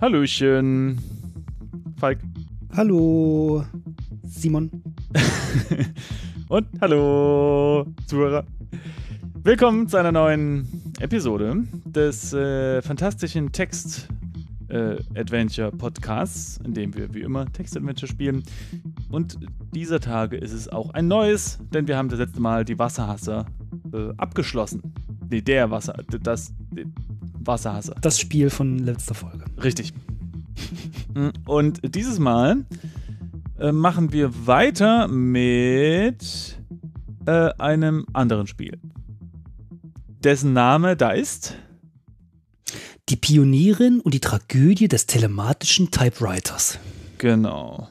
Hallöchen. Falk. Hallo, Simon. und hallo, Zuhörer. Willkommen zu einer neuen Episode des äh, fantastischen Text äh, Adventure Podcasts, in dem wir wie immer Text Adventure spielen. Und dieser Tage ist es auch ein neues, denn wir haben das letzte Mal die Wasserhasser äh, abgeschlossen. Nee, der Wasser, das Wasserhasser. Das Spiel von letzter Folge. Richtig. und dieses Mal äh, machen wir weiter mit äh, einem anderen Spiel. Dessen Name da ist. Die Pionierin und die Tragödie des telematischen Typewriters. Genau.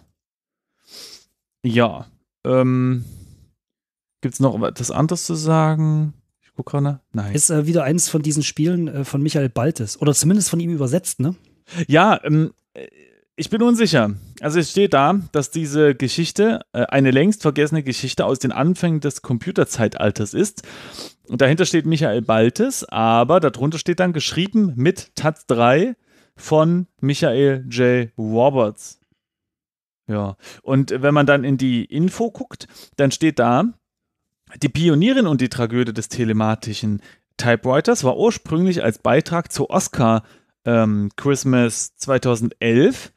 Ja. Ähm, Gibt es noch etwas anderes zu sagen? Ich gucke gerade. Nein. Ist äh, wieder eines von diesen Spielen äh, von Michael Baltes. Oder zumindest von ihm übersetzt, ne? Ja, ähm, äh, ich bin unsicher. Also es steht da, dass diese Geschichte äh, eine längst vergessene Geschichte aus den Anfängen des Computerzeitalters ist. Und dahinter steht Michael Baltes, aber darunter steht dann geschrieben mit Tat 3 von Michael J. Roberts. Ja, und wenn man dann in die Info guckt, dann steht da, die Pionierin und die Tragödie des telematischen Typewriters war ursprünglich als Beitrag zu Oscar ähm, Christmas 2011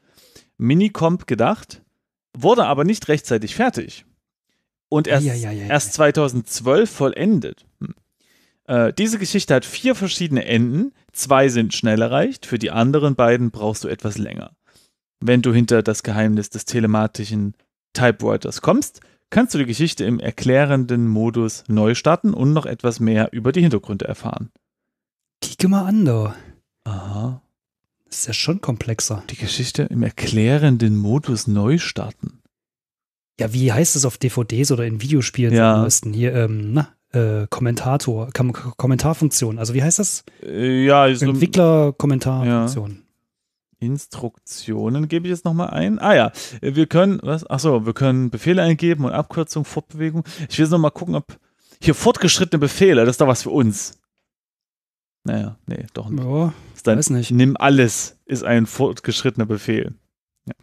Minicomp gedacht, wurde aber nicht rechtzeitig fertig. Und erst, ja, ja, ja, erst 2012 vollendet. Hm. Äh, diese Geschichte hat vier verschiedene Enden. Zwei sind schnell erreicht, für die anderen beiden brauchst du etwas länger. Wenn du hinter das Geheimnis des telematischen Typewriters kommst, kannst du die Geschichte im erklärenden Modus neu starten und noch etwas mehr über die Hintergründe erfahren. Kicke mal an, da. Aha ist ja schon komplexer. Die Geschichte im erklärenden Modus neu starten. Ja, wie heißt es auf DVDs oder in Videospielen ja. am meisten? Hier, ähm, na, äh, Kommentator, Kom Kommentarfunktion. Also wie heißt das? Äh, ja, also- Entwickler-Kommentarfunktion. Ja. Instruktionen gebe ich jetzt nochmal ein. Ah ja, wir können, was? Achso, wir können Befehle eingeben und Abkürzung, Fortbewegung. Ich will jetzt nochmal gucken, ob hier fortgeschrittene Befehle, das ist da was für uns. Naja, nee, doch nicht. Ja, ist dann, weiß nicht. Nimm alles ist ein fortgeschrittener Befehl. Ja.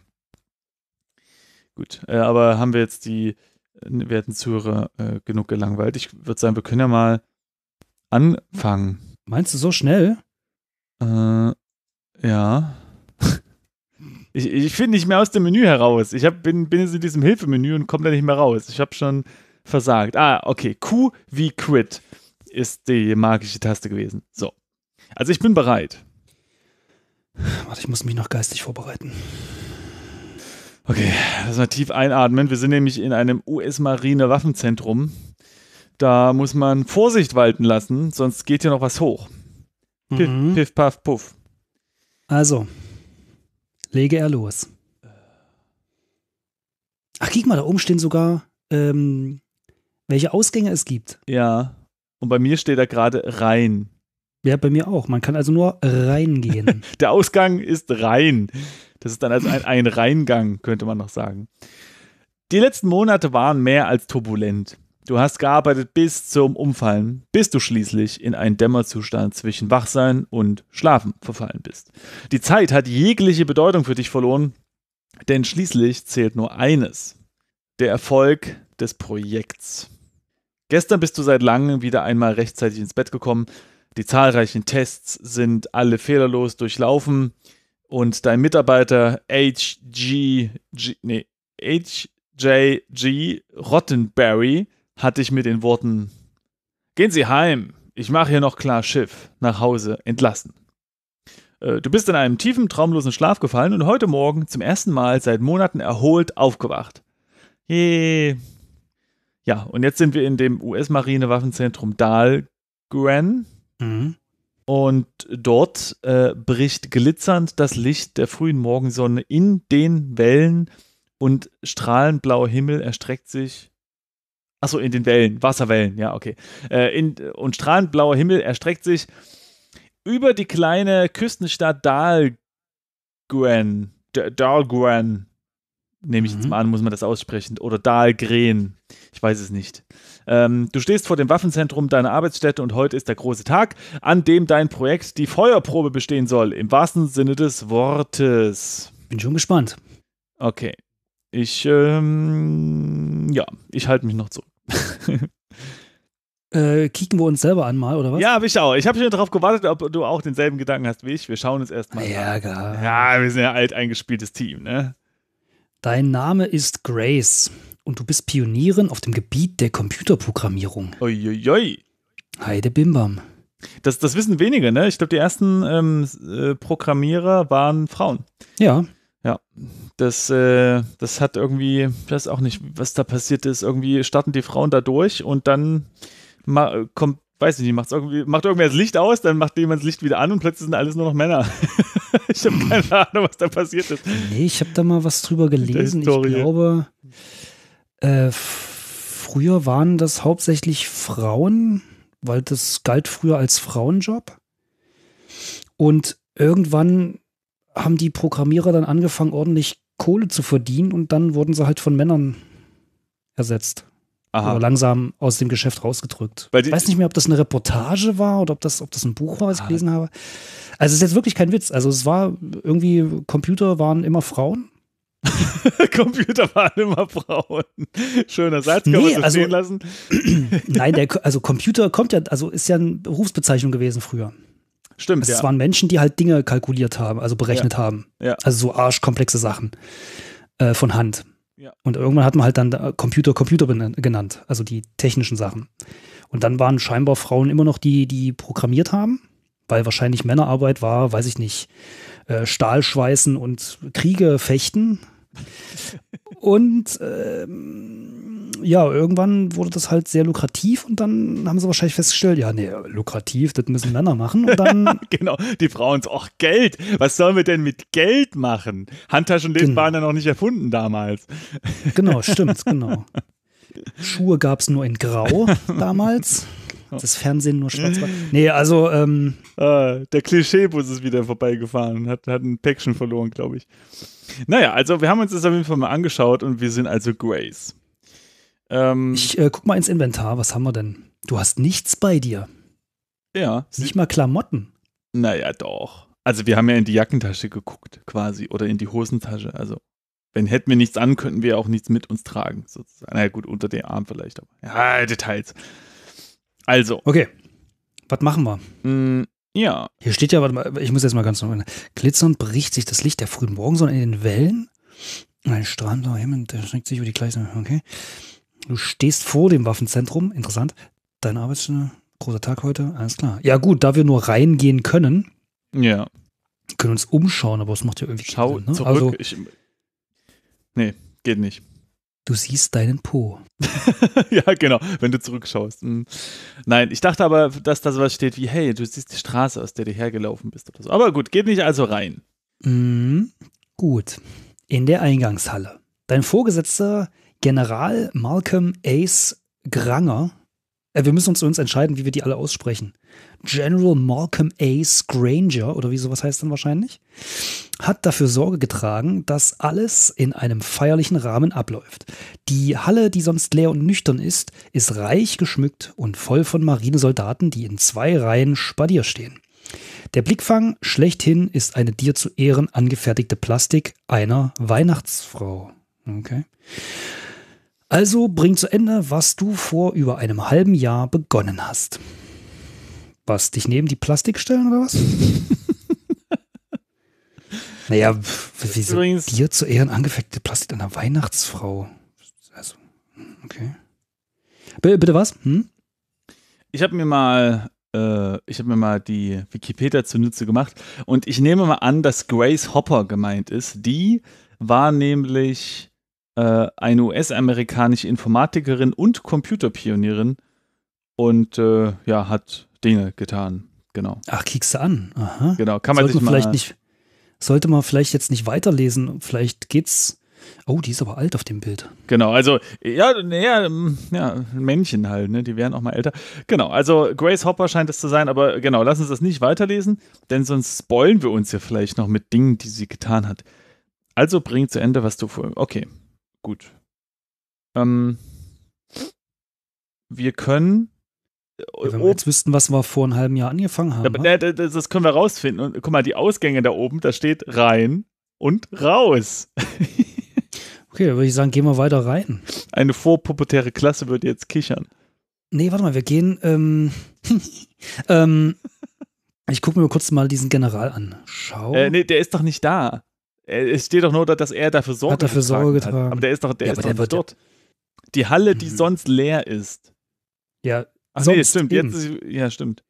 Gut, äh, aber haben wir jetzt die äh, werten Zuhörer äh, genug gelangweilt? Ich würde sagen, wir können ja mal anfangen. Meinst du so schnell? Äh, ja. ich, ich finde nicht mehr aus dem Menü heraus. Ich hab, bin, bin jetzt in diesem Hilfemenü und komme da nicht mehr raus. Ich habe schon versagt. Ah, okay. Q wie Quit ist die magische Taste gewesen. So. Also ich bin bereit. Warte, ich muss mich noch geistig vorbereiten. Okay, lass mal tief einatmen. Wir sind nämlich in einem US-Marine-Waffenzentrum. Da muss man Vorsicht walten lassen, sonst geht hier noch was hoch. Piff, mhm. piff paff, puff. Also, lege er los. Ach, guck mal, da oben stehen sogar, ähm, welche Ausgänge es gibt. Ja. Und bei mir steht da gerade rein. Ja, bei mir auch. Man kann also nur reingehen. Der Ausgang ist rein. Das ist dann also ein, ein Reingang, könnte man noch sagen. Die letzten Monate waren mehr als turbulent. Du hast gearbeitet bis zum Umfallen, bis du schließlich in einen Dämmerzustand zwischen Wachsein und Schlafen verfallen bist. Die Zeit hat jegliche Bedeutung für dich verloren, denn schließlich zählt nur eines, der Erfolg des Projekts. Gestern bist du seit langem wieder einmal rechtzeitig ins Bett gekommen. Die zahlreichen Tests sind alle fehlerlos durchlaufen und dein Mitarbeiter HG, G, nee, HJG Rottenberry hat dich mit den Worten: Gehen Sie heim, ich mache hier noch klar Schiff, nach Hause entlassen. Äh, du bist in einem tiefen, traumlosen Schlaf gefallen und heute Morgen zum ersten Mal seit Monaten erholt aufgewacht. Je, ja, und jetzt sind wir in dem US-Marine-Waffenzentrum Dahlgren. Mhm. Und dort äh, bricht glitzernd das Licht der frühen Morgensonne in den Wellen und strahlend blauer Himmel erstreckt sich. Achso, in den Wellen, Wasserwellen, ja, okay. Äh, in, und strahlend blauer Himmel erstreckt sich über die kleine Küstenstadt Dahlgren. Dahlgren. Nehme ich mhm. jetzt mal an, muss man das aussprechen. Oder Dahlgren. Ich weiß es nicht. Ähm, du stehst vor dem Waffenzentrum deiner Arbeitsstätte und heute ist der große Tag, an dem dein Projekt die Feuerprobe bestehen soll. Im wahrsten Sinne des Wortes. Bin schon gespannt. Okay. Ich, ähm, ja, ich halte mich noch zurück. Äh, kicken wir uns selber an mal, oder was? Ja, hab ich auch. Ich habe schon darauf gewartet, ob du auch denselben Gedanken hast wie ich. Wir schauen uns erstmal ja, an. Gar. Ja, wir sind ja alt eingespieltes Team, ne? Dein Name ist Grace und du bist Pionierin auf dem Gebiet der Computerprogrammierung. Uiuiui. Heide Bimbam. Das, das wissen wenige, ne? Ich glaube, die ersten ähm, äh, Programmierer waren Frauen. Ja. Ja, das, äh, das hat irgendwie, ich weiß auch nicht, was da passiert ist. Irgendwie starten die Frauen da durch und dann kommt, weiß ich nicht, macht's irgendwie, macht irgendwer das Licht aus, dann macht jemand das Licht wieder an und plötzlich sind alles nur noch Männer. ich habe keine Ahnung, was da passiert ist. Nee, ich habe da mal was drüber gelesen. Ich glaube, äh, früher waren das hauptsächlich Frauen, weil das galt früher als Frauenjob. Und irgendwann haben die Programmierer dann angefangen, ordentlich Kohle zu verdienen und dann wurden sie halt von Männern ersetzt. Aha. Oder langsam aus dem Geschäft rausgedrückt. ich weiß nicht mehr, ob das eine Reportage war oder ob das, ob das ein Buch war, was ich ah. gelesen habe. Also es ist jetzt wirklich kein Witz. Also es war irgendwie, Computer waren immer Frauen Computer waren immer Frauen. Schöner Satz, kann nee, man also, stehen lassen. nein, der, also Computer kommt ja, also ist ja eine Berufsbezeichnung gewesen früher. Stimmt. Also es ja. waren Menschen, die halt Dinge kalkuliert haben, also berechnet ja. haben. Ja. Also so arschkomplexe Sachen äh, von Hand. Und irgendwann hat man halt dann äh, Computer Computer genannt, also die technischen Sachen. Und dann waren scheinbar Frauen immer noch die, die programmiert haben, weil wahrscheinlich Männerarbeit war, weiß ich nicht, äh, Stahl schweißen und Kriege fechten. und ähm, ja, irgendwann wurde das halt sehr lukrativ und dann haben sie wahrscheinlich festgestellt, ja, nee, lukrativ, das müssen Männer machen. Und dann genau, die Frauen so, ach, Geld, was sollen wir denn mit Geld machen? Handtaschen genau. waren ja noch nicht erfunden damals. genau, stimmt, genau. Schuhe gab es nur in Grau damals das Fernsehen nur schwarz war. Nee, also. Ähm, ah, der Klischeebus ist wieder vorbeigefahren, hat, hat ein Päckchen verloren, glaube ich. Naja, also wir haben uns das auf jeden Fall mal angeschaut und wir sind also Grace. Ähm, ich äh, guck mal ins Inventar, was haben wir denn? Du hast nichts bei dir. Ja. Nicht mal Klamotten. Naja, doch. Also wir haben ja in die Jackentasche geguckt, quasi, oder in die Hosentasche. Also, wenn hätten wir nichts an, könnten wir auch nichts mit uns tragen, sozusagen. Na naja, gut, unter den Arm vielleicht, aber. Ja, Details. Also. Okay. Was machen wir? Mm, ja. Hier steht ja, warte mal, ich muss jetzt mal ganz normal. Glitzernd bricht sich das Licht der frühen Morgensonne in den Wellen. Ein strahlender oh, Himmel, der schränkt sich über die Gleise. Okay. Du stehst vor dem Waffenzentrum. Interessant. Deine Arbeitsstunde. Großer Tag heute. Alles klar. Ja, gut, da wir nur reingehen können. Ja. Können uns umschauen, aber es macht ja irgendwie. Schau Sinn, ne? zurück. Also, ich, nee, geht nicht. Du siehst deinen Po. ja, genau, wenn du zurückschaust. Hm. Nein, ich dachte aber, dass da sowas steht wie, hey, du siehst die Straße, aus der du hergelaufen bist oder so. Aber gut, geht nicht also rein. Mm, gut. In der Eingangshalle. Dein Vorgesetzter General Malcolm Ace Granger äh, wir müssen uns, uns entscheiden, wie wir die alle aussprechen. General Malcolm A. Granger, oder wie sowas heißt dann wahrscheinlich, hat dafür Sorge getragen, dass alles in einem feierlichen Rahmen abläuft. Die Halle, die sonst leer und nüchtern ist, ist reich geschmückt und voll von Marinesoldaten, die in zwei Reihen Spadier stehen. Der Blickfang schlechthin ist eine dir zu Ehren angefertigte Plastik einer Weihnachtsfrau. Okay. Also bring zu Ende, was du vor über einem halben Jahr begonnen hast. Was, dich neben die Plastik stellen oder was? naja, wieso Übrigens. dir zu Ehren angefeckte Plastik einer Weihnachtsfrau? Also, hm, okay. B bitte was? Hm? Ich habe mir mal äh, ich habe mir mal die Wikipedia zunutze gemacht und ich nehme mal an, dass Grace Hopper gemeint ist. Die war nämlich äh, eine US-amerikanische Informatikerin und Computerpionierin und äh, ja, hat Dinge getan. Genau. Ach, kriegst du an. Aha. Genau, kann man sollte sich man vielleicht nicht Sollte man vielleicht jetzt nicht weiterlesen, vielleicht geht's. Oh, die ist aber alt auf dem Bild. Genau, also, ja, naja, ja, Männchen halt, ne? Die wären auch mal älter. Genau, also Grace Hopper scheint es zu sein, aber genau, lass uns das nicht weiterlesen, denn sonst spoilen wir uns ja vielleicht noch mit Dingen, die sie getan hat. Also bring zu Ende, was du vorhin. Okay, gut. Ähm, wir können. Ja, äh, wenn wir jetzt wüssten, was wir vor einem halben Jahr angefangen haben. Da, ne, das, das können wir rausfinden. Und guck mal, die Ausgänge da oben, da steht rein und raus. okay, dann würde ich sagen, gehen wir weiter rein. Eine vorpubertäre Klasse wird jetzt kichern. Nee, warte mal, wir gehen. Ähm, ähm, ich gucke mir kurz mal diesen General an. Schau. Äh, nee, der ist doch nicht da. Äh, es steht doch nur, da, dass er dafür Sorge hat. Dafür getragen Sorge getragen. Hat. Aber der ist doch, der ja, ist doch der dort. Ja. Die Halle, die mhm. sonst leer ist. Ja, Ach sonst nee, stimmt. Jetzt ist, ja, stimmt.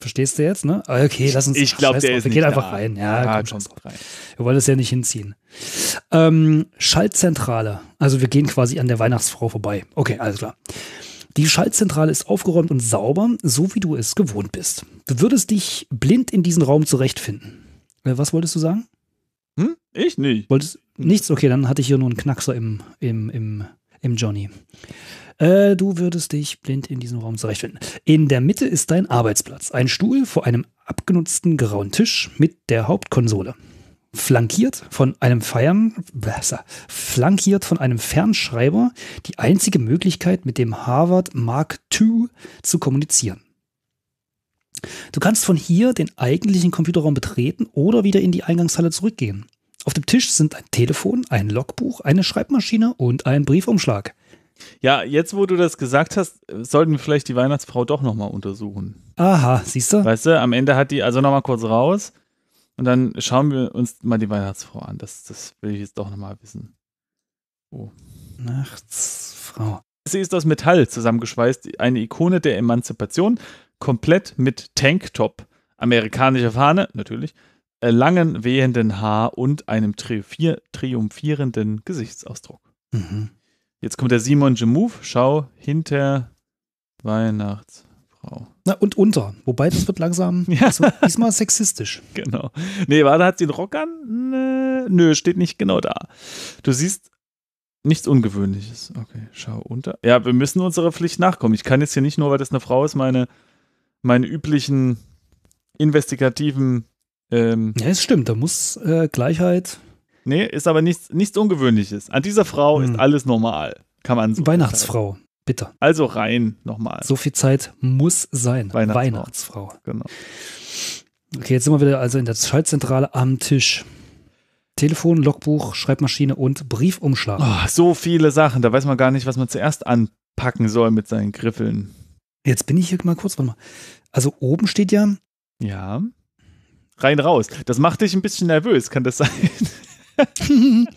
Verstehst du jetzt, ne? Ah, okay, lass uns. Ich glaube, der ist ist Wir gehen einfach rein. Ja, ja ah, komm, schon rein. Wir wollen das ja nicht hinziehen. Ähm, Schaltzentrale. Also wir gehen quasi an der Weihnachtsfrau vorbei. Okay, alles klar. Die Schaltzentrale ist aufgeräumt und sauber, so wie du es gewohnt bist. Du würdest dich blind in diesen Raum zurechtfinden. Äh, was wolltest du sagen? Hm? Ich nicht. Wolltest nichts? Okay, dann hatte ich hier nur einen Knackser im, im, im, im Johnny. Äh, du würdest dich blind in diesem Raum zurechtfinden. In der Mitte ist dein Arbeitsplatz. Ein Stuhl vor einem abgenutzten grauen Tisch mit der Hauptkonsole. Flankiert von einem Feiern, besser, flankiert von einem Fernschreiber, die einzige Möglichkeit, mit dem Harvard Mark II zu kommunizieren. Du kannst von hier den eigentlichen Computerraum betreten oder wieder in die Eingangshalle zurückgehen. Auf dem Tisch sind ein Telefon, ein Logbuch, eine Schreibmaschine und ein Briefumschlag. Ja, jetzt wo du das gesagt hast, sollten wir vielleicht die Weihnachtsfrau doch nochmal untersuchen. Aha, siehst du? Weißt du, am Ende hat die, also nochmal kurz raus und dann schauen wir uns mal die Weihnachtsfrau an. Das, das will ich jetzt doch nochmal wissen. Oh. Nachtsfrau. Sie ist aus Metall zusammengeschweißt, eine Ikone der Emanzipation, komplett mit Tanktop, amerikanischer Fahne natürlich, äh, langen wehenden Haar und einem tri triumphierenden Gesichtsausdruck. Mhm. Jetzt kommt der Simon Gemove, schau hinter Weihnachtsfrau. Na, und unter. Wobei, das wird langsam ja. so, diesmal sexistisch. Genau. Nee, warte, hat sie einen Rock an? Nö, steht nicht genau da. Du siehst nichts Ungewöhnliches. Okay, schau unter. Ja, wir müssen unserer Pflicht nachkommen. Ich kann jetzt hier nicht nur, weil das eine Frau ist, meine meine üblichen investigativen. Ähm, ja, es stimmt, da muss äh, Gleichheit. Nee, ist aber nichts, nichts Ungewöhnliches. An dieser Frau hm. ist alles normal, kann man so Weihnachtsfrau, sagen. bitte. Also rein nochmal. So viel Zeit muss sein. Weihnachtsfrau. Weihnachtsfrau. Genau. Okay, jetzt sind wir wieder also in der Schaltzentrale am Tisch. Telefon, Logbuch, Schreibmaschine und Briefumschlag. Oh, so viele Sachen, da weiß man gar nicht, was man zuerst anpacken soll mit seinen Griffeln. Jetzt bin ich hier mal kurz, warte mal. Also oben steht ja. Ja. Rein raus. Das macht dich ein bisschen nervös, kann das sein?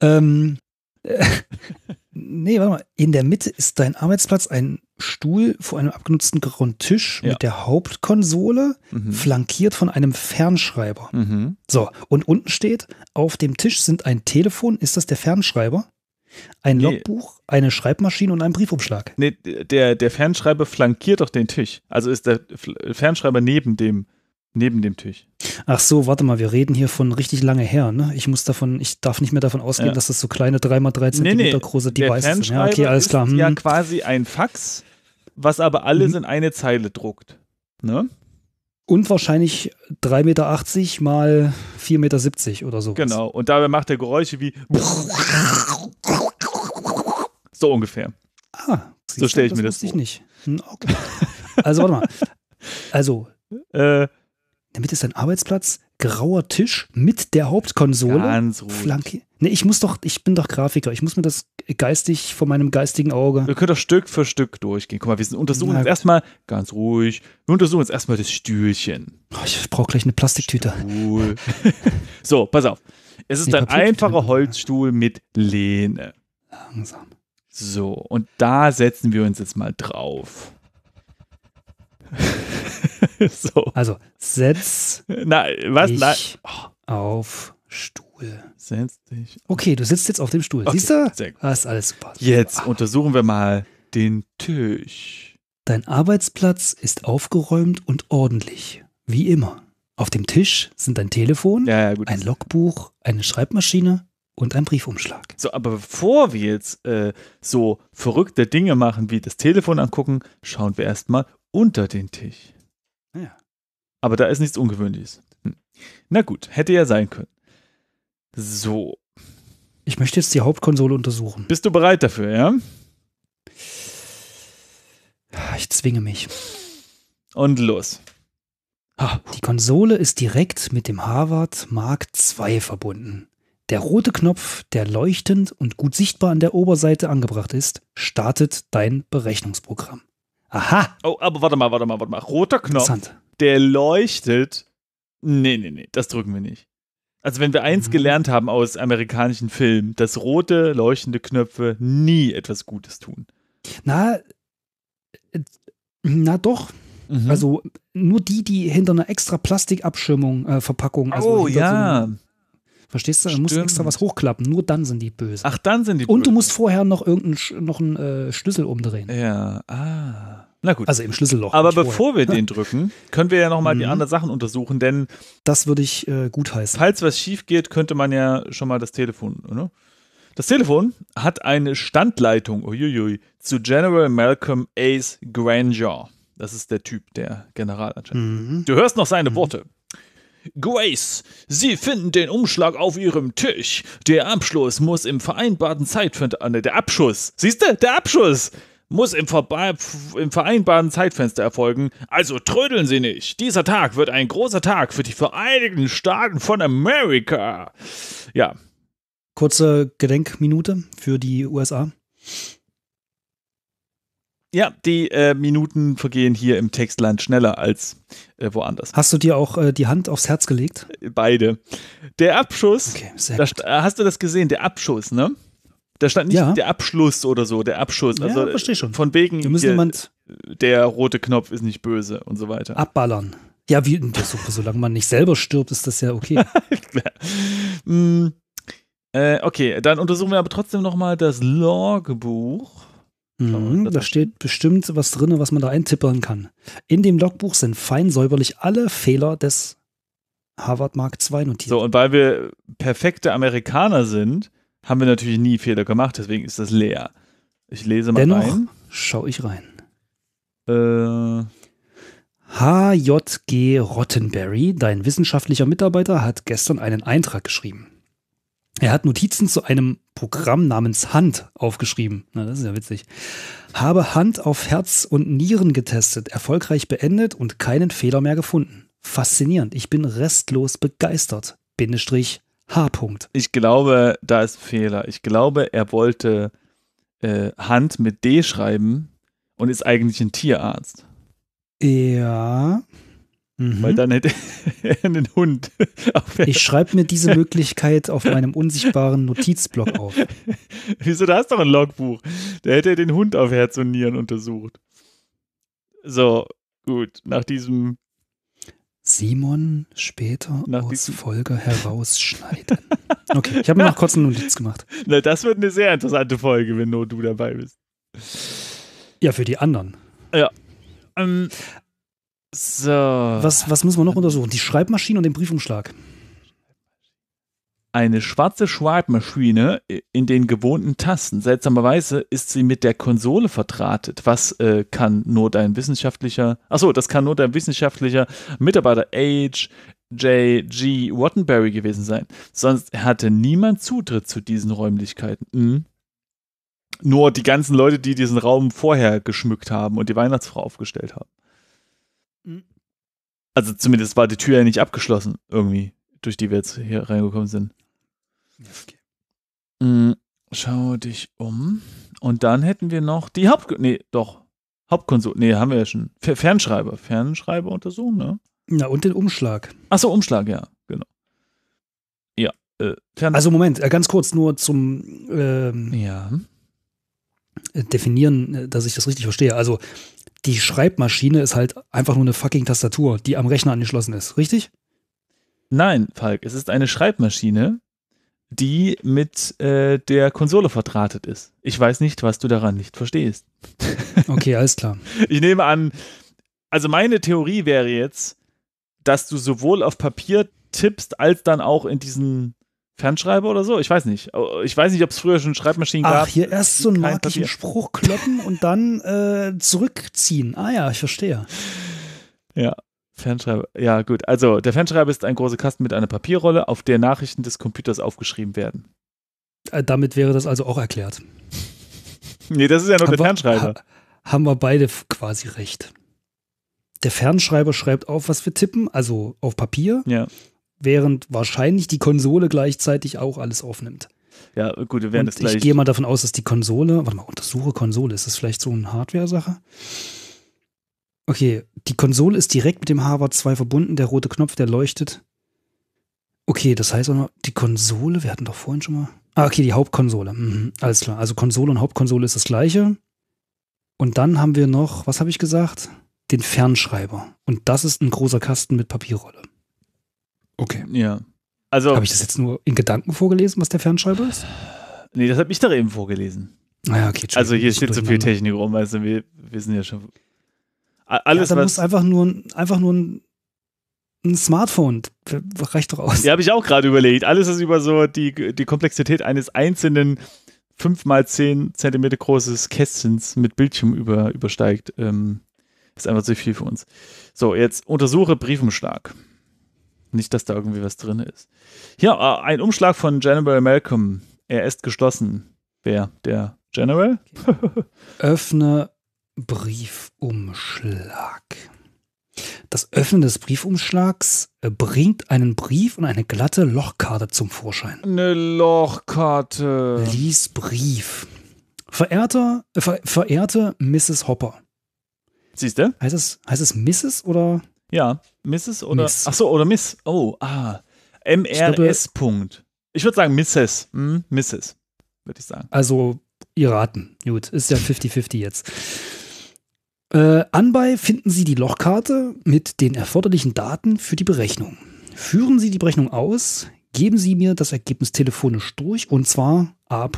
ähm, äh, nee, warte mal. In der Mitte ist dein Arbeitsplatz ein Stuhl vor einem abgenutzten Grundtisch ja. mit der Hauptkonsole, mhm. flankiert von einem Fernschreiber. Mhm. So, und unten steht, auf dem Tisch sind ein Telefon. Ist das der Fernschreiber? Ein Logbuch, nee. eine Schreibmaschine und ein Briefumschlag. Nee, der, der Fernschreiber flankiert doch den Tisch. Also ist der Fernschreiber neben dem, neben dem Tisch. Ach so, warte mal, wir reden hier von richtig lange her, ne? Ich muss davon, ich darf nicht mehr davon ausgehen, ja. dass das so kleine 3x3 cm nee, nee, große Devices der sind. Ja, okay, alles klar. Ist ja hm. quasi ein Fax, was aber alles hm. in eine Zeile druckt. Ne? Und wahrscheinlich 3,80 Meter mal 4,70 Meter oder so. Genau, und dabei macht er Geräusche wie so ungefähr. Ah, so stelle ich das mir das vor. ich nicht. Hm, okay. Also warte mal. Also, äh, damit ist dein Arbeitsplatz grauer Tisch mit der Hauptkonsole. Ganz ruhig. Flanke. Nee, ich muss doch, ich bin doch Grafiker. Ich muss mir das geistig vor meinem geistigen Auge. Wir können doch Stück für Stück durchgehen. Guck mal, wir untersuchen Na, jetzt erstmal, ganz ruhig, wir untersuchen jetzt erstmal das Stühlchen. Oh, ich brauche gleich eine Plastiktüte. Stuhl. so, pass auf. Es ist nee, ein einfacher Holzstuhl mit Lehne. Langsam. So, und da setzen wir uns jetzt mal drauf. so. Also, setz. Na, was? Dich Nein. Oh. Auf Stuhl. Setz dich. Okay, du sitzt jetzt auf dem Stuhl. Okay, Siehst du? Das ist alles super. Jetzt ah. untersuchen wir mal den Tisch. Dein Arbeitsplatz ist aufgeräumt und ordentlich. Wie immer. Auf dem Tisch sind dein Telefon, ja, ja, ein Logbuch, eine Schreibmaschine und ein Briefumschlag. So, aber bevor wir jetzt äh, so verrückte Dinge machen wie das Telefon angucken, schauen wir erstmal unter den Tisch. Naja. Ah Aber da ist nichts Ungewöhnliches. Hm. Na gut, hätte ja sein können. So. Ich möchte jetzt die Hauptkonsole untersuchen. Bist du bereit dafür, ja? Ich zwinge mich. Und los. Ah, die Konsole ist direkt mit dem Harvard Mark II verbunden. Der rote Knopf, der leuchtend und gut sichtbar an der Oberseite angebracht ist, startet dein Berechnungsprogramm. Aha. Oh, aber warte mal, warte mal, warte mal. Roter Knopf, der leuchtet. Nee, nee, nee, das drücken wir nicht. Also wenn wir eins mhm. gelernt haben aus amerikanischen Filmen, dass rote, leuchtende Knöpfe nie etwas Gutes tun. Na, äh, na doch. Mhm. Also nur die, die hinter einer extra Plastikabschirmung, äh, Verpackung, also oh, ja. So Verstehst du? Du musst extra was hochklappen. Nur dann sind die böse. Ach, dann sind die böse. Und du musst vorher noch irgendeinen noch einen, äh, Schlüssel umdrehen. Ja, ah. Na gut. Also im Schlüsselloch. Aber bevor vorher. wir den drücken, können wir ja nochmal mhm. die anderen Sachen untersuchen, denn. Das würde ich äh, gut heißen. Falls was schief geht, könnte man ja schon mal das Telefon, oder? Ne? Das Telefon hat eine Standleitung uiuiui, zu General Malcolm Ace Granger. Das ist der Typ, der General anscheinend. Mhm. Du hörst noch seine mhm. Worte. Grace, Sie finden den Umschlag auf Ihrem Tisch. Der Abschluss muss im vereinbarten Zeitfenster. Ah, ne, der Abschuss. Siehst du? Der Abschuss muss im, im, vereinbarten Zeitfenster erfolgen. Also trödeln Sie nicht. Dieser Tag wird ein großer Tag für die Vereinigten Staaten von Amerika. Ja. Kurze Gedenkminute für die USA. Ja, die äh, Minuten vergehen hier im Textland schneller als äh, woanders. Hast du dir auch äh, die Hand aufs Herz gelegt? Äh, beide. Der Abschuss. Okay, sehr gut. Äh, hast du das gesehen? Der Abschuss, ne? Da stand nicht ja. der Abschluss oder so, der Abschuss. Also ja, verstehe schon. Von wegen, Wir müssen jemand äh, der rote Knopf ist nicht böse und so weiter. Abballern. Ja, wie, so, solange man nicht selber stirbt, ist das ja okay. mm, äh, okay, dann untersuchen wir aber trotzdem nochmal das Logbuch. Mhm, da steht bestimmt was drin, was man da eintippern kann. In dem Logbuch sind fein säuberlich alle Fehler des Harvard Mark II notiert. So, und weil wir perfekte Amerikaner sind, haben wir natürlich nie Fehler gemacht, deswegen ist das leer. Ich lese mal Dennoch rein. schaue ich rein. Äh. HJG Rottenberry, dein wissenschaftlicher Mitarbeiter, hat gestern einen Eintrag geschrieben. Er hat Notizen zu einem Programm namens Hand aufgeschrieben. Na, das ist ja witzig. Habe Hand auf Herz und Nieren getestet, erfolgreich beendet und keinen Fehler mehr gefunden. Faszinierend. Ich bin restlos begeistert. Bindestrich H. -Punkt. Ich glaube, da ist ein Fehler. Ich glaube, er wollte äh, Hand mit D schreiben und ist eigentlich ein Tierarzt. Ja. Mhm. Weil dann hätte er einen Hund. Ich schreibe mir diese Möglichkeit auf meinem unsichtbaren Notizblock auf. Wieso, da hast du doch ein Logbuch. Da hätte er den Hund auf Herz und Nieren untersucht. So, gut, nach diesem. Simon später nach aus Folge herausschneiden. Okay, ich habe mir noch kurz einen Notiz gemacht. Na, das wird eine sehr interessante Folge, wenn nur du dabei bist. Ja, für die anderen. Ja. Ähm, so. Was, was müssen wir noch untersuchen? Die Schreibmaschine und den Briefumschlag. Eine schwarze Schreibmaschine in den gewohnten Tasten. Seltsamerweise ist sie mit der Konsole verdrahtet. Was äh, kann nur dein wissenschaftlicher, achso, das kann nur dein wissenschaftlicher Mitarbeiter Age J.G. Wattenberry gewesen sein. Sonst hatte niemand Zutritt zu diesen Räumlichkeiten. Mhm. Nur die ganzen Leute, die diesen Raum vorher geschmückt haben und die Weihnachtsfrau aufgestellt haben. Mhm. Also zumindest war die Tür ja nicht abgeschlossen, irgendwie, durch die wir jetzt hier reingekommen sind. Okay. Mhm. Schau dich um. Und dann hätten wir noch die Haupt... Nee, doch. Hauptkonsole. Nee, haben wir ja schon. Fernschreiber. Fernschreiber untersuchen, ne? Na, und den Umschlag. Achso, Umschlag, ja. Genau. Ja. Äh, also Moment, äh, ganz kurz nur zum ähm, ja. Definieren, äh, dass ich das richtig verstehe. Also die Schreibmaschine ist halt einfach nur eine fucking Tastatur, die am Rechner angeschlossen ist, richtig? Nein, Falk, es ist eine Schreibmaschine, die mit äh, der Konsole verdrahtet ist. Ich weiß nicht, was du daran nicht verstehst. Okay, alles klar. Ich nehme an, also meine Theorie wäre jetzt, dass du sowohl auf Papier tippst, als dann auch in diesen Fernschreiber oder so? Ich weiß nicht. Oh, ich weiß nicht, ob es früher schon Schreibmaschinen gab. Ach, hier erst so einen magischen Papier. Spruch kloppen und dann äh, zurückziehen. Ah ja, ich verstehe. Ja, Fernschreiber. Ja, gut. Also, der Fernschreiber ist ein großer Kasten mit einer Papierrolle, auf der Nachrichten des Computers aufgeschrieben werden. Äh, damit wäre das also auch erklärt. nee, das ist ja noch haben der Fernschreiber. Wir, ha, haben wir beide quasi recht. Der Fernschreiber schreibt auf, was wir tippen, also auf Papier. Ja während wahrscheinlich die Konsole gleichzeitig auch alles aufnimmt. Ja, gut, wir werden und das gleich. Ich gehe mal davon aus, dass die Konsole, warte mal, untersuche Konsole, ist das vielleicht so eine Hardware-Sache? Okay, die Konsole ist direkt mit dem Harvard 2 verbunden, der rote Knopf, der leuchtet. Okay, das heißt auch noch, die Konsole, wir hatten doch vorhin schon mal. Ah, okay, die Hauptkonsole. Mhm, alles klar. Also Konsole und Hauptkonsole ist das gleiche. Und dann haben wir noch, was habe ich gesagt? Den Fernschreiber. Und das ist ein großer Kasten mit Papierrolle. Okay. Ja. Also, Habe ich das jetzt nur in Gedanken vorgelesen, was der Fernschreiber ist? Nee, das habe ich doch eben vorgelesen. Naja, ah okay. tschüss. Also hier steht so viel Technik rum, weißt du, wir, wir sind ja schon. Alles, ja, da muss einfach nur, einfach nur ein, ein Smartphone, reicht doch aus. Ja, habe ich auch gerade überlegt. Alles ist über so die, die Komplexität eines einzelnen 5 mal 10 Zentimeter großes Kästchens mit Bildschirm über, übersteigt. Ähm, ist einfach zu viel für uns. So, jetzt untersuche Briefumschlag. Nicht, dass da irgendwie was drin ist. Hier, äh, ein Umschlag von General Malcolm. Er ist geschlossen. Wer? Der General? Okay. Öffne Briefumschlag. Das Öffnen des Briefumschlags äh, bringt einen Brief und eine glatte Lochkarte zum Vorschein. Eine Lochkarte. Lies Brief. Verehrter, äh, ver, verehrte Mrs. Hopper. Siehst du? Heißt es, heißt es Mrs. oder ja, Mrs. oder Miss. Ach so, oder Miss. Oh, ah. MRS. Punkt. Ich würde sagen Mrs. Hm, Mrs. würde ich sagen. Also, ihr raten. Gut, ist ja 50-50 jetzt. Äh, anbei finden Sie die Lochkarte mit den erforderlichen Daten für die Berechnung. Führen Sie die Berechnung aus, geben Sie mir das Ergebnis telefonisch durch und zwar A.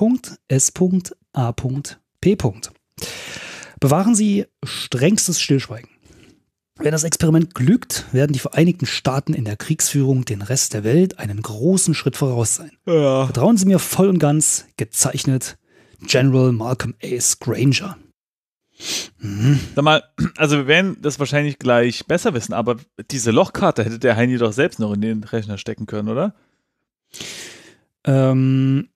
S. A. P. Bewahren Sie strengstes Stillschweigen. Wenn das Experiment glückt, werden die Vereinigten Staaten in der Kriegsführung den Rest der Welt einen großen Schritt voraus sein. Ja. Vertrauen Sie mir voll und ganz, gezeichnet General Malcolm Ace Granger. Mhm. Sag mal, also wir werden das wahrscheinlich gleich besser wissen, aber diese Lochkarte hätte der Heini doch selbst noch in den Rechner stecken können, oder? Ähm,